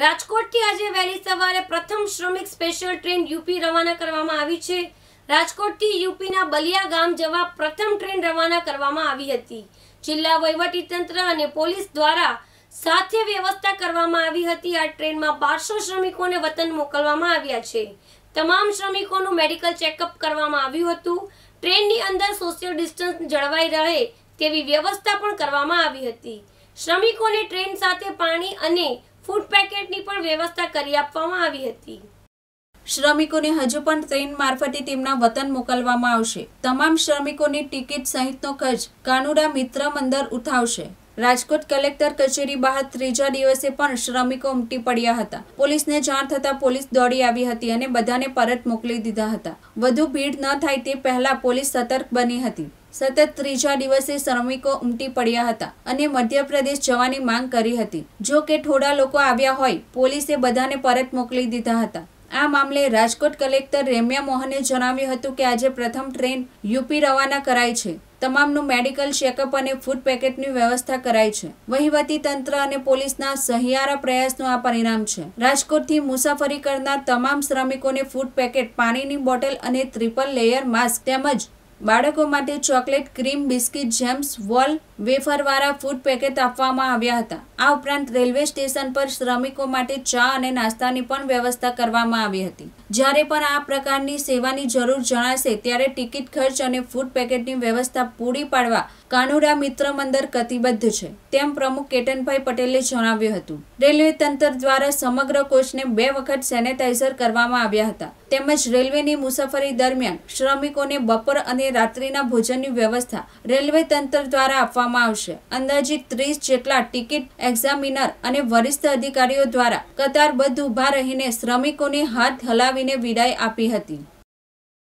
રાજકોટથી આજે વહેલી સવારે પ્રથમ શ્રમિક સ્પેશિયલ ટ્રેન યુપી રવાના કરવામાં આવી છે રાજકોટથી યુપીના બલિયા ગામ જવા પ્રથમ ટ્રેન રવાના કરવામાં આવી હતી જિલ્લા વહીવટીતંત્ર અને પોલીસ દ્વારા સાથે વ્યવસ્થા કરવામાં આવી હતી આ ટ્રેનમાં બારસો શ્રમિકોને વતન મોકલવામાં આવ્યા છે તમામ શ્રમિકોનું મેડિકલ ચેકઅપ કરવામાં આવ્યું હતું ટ્રેનની અંદર સોશિયલ ડિસ્ટન્સ જળવાઈ રહે તેવી વ્યવસ્થા પણ કરવામાં આવી હતી શ્રમિકોને ટ્રેન સાથે પાણી અને ફૂડ પેકેટની પણ વ્યવસ્થા કરી આપવામાં આવી હતી શ્રમિકોને હજુ પણ ટ્રેન મારફતે તેમના વતન મોકલવામાં આવશે તમામ શ્રમિકોની ટિકિટ સહિતનો ખર્ચ કાનુડા મિત્ર મંદર ઉઠાવશે રાજકોટ કલેક્ટર કચેરી બહાર ત્રીજા દિવસે પણ શ્રમિકો ઉમટી પડ્યા હતા પોલીસને જાણ થતાં પોલીસ દોડી આવી હતી અને બધાને પરત મોકલી દીધા હતા વધુ ભીડ ન થાય તે પહેલા પોલીસ સતર્ક બની હતી સતત ત્રીજા દિવસે શ્રમિકો ઉમટી પડ્યા હતા અને મધ્યપ્રદેશ જવાની માંગ કરી હતી જો કે થોડા લોકો આવ્યા હોય પોલીસે બધાને પરત મોકલી દીધા હતા આ મામલે રાજકોટ કલેક્ટર રેમ્યા મોહને જણાવ્યું હતું કે આજે પ્રથમ ટ્રેન યુપી રવાના કરાઈ છે તમામનું મેડિકલ ચેકઅપ અને ફૂડ પેકેટની વ્યવસ્થા કરાઈ છે વહીવટી તંત્ર અને પોલીસના સહિયારા પ્રયાસનું આ પરિણામ છે રાજકોટથી મુસાફરી કરનાર તમામ શ્રમિકોને ફૂડ પેકેટ પાણીની બોટલ અને ટ્રિપલ લેયર માસ્ક તેમજ બાળકો માટે ચોકલેટ ક્રીમ બિસ્કીટ જેમ્સ વોલ વેફરવાળા ફૂડ પેકેટ આપવામાં આવ્યા હતા આ ઉપરાંત રેલવે સ્ટેશન પર શ્રમિકો માટે ચા અને નાસ્તાની પણ વ્યવસ્થા કરવામાં આવી હતી જ્યારે પણ આ પ્રકારની સેવાની જરૂર જણાશે ત્યારે ટિકિટ ખર્ચ અને ફૂડ પેકેટની વ્યવસ્થા પૂરી પાડવા કાનુડા મિત્ર મંદર કતિબદ્ધ છે તેમ પ્રમુખ કેતનભાઈ પટેલે જણાવ્યું હતું રેલવે તંત્ર દ્વારા સમગ્ર કોચને બે વખત સેનેટાઇઝર કરવામાં આવ્યા હતા તેમજ રેલવેની મુસાફરી દરમિયાન શ્રમિકોને બપોર અને રાત્રિના ભોજનની વ્યવસ્થા રેલવે તંત્ર દ્વારા આપવામાં આવશે અંદાજિત ત્રીસ જેટલા ટિકિટ એક્ઝામિનર અને વરિષ્ઠ અધિકારીઓ દ્વારા કતારબદ્ધ ઊભા રહીને શ્રમિકોને હાથ હલાવીને વિદાય આપી હતી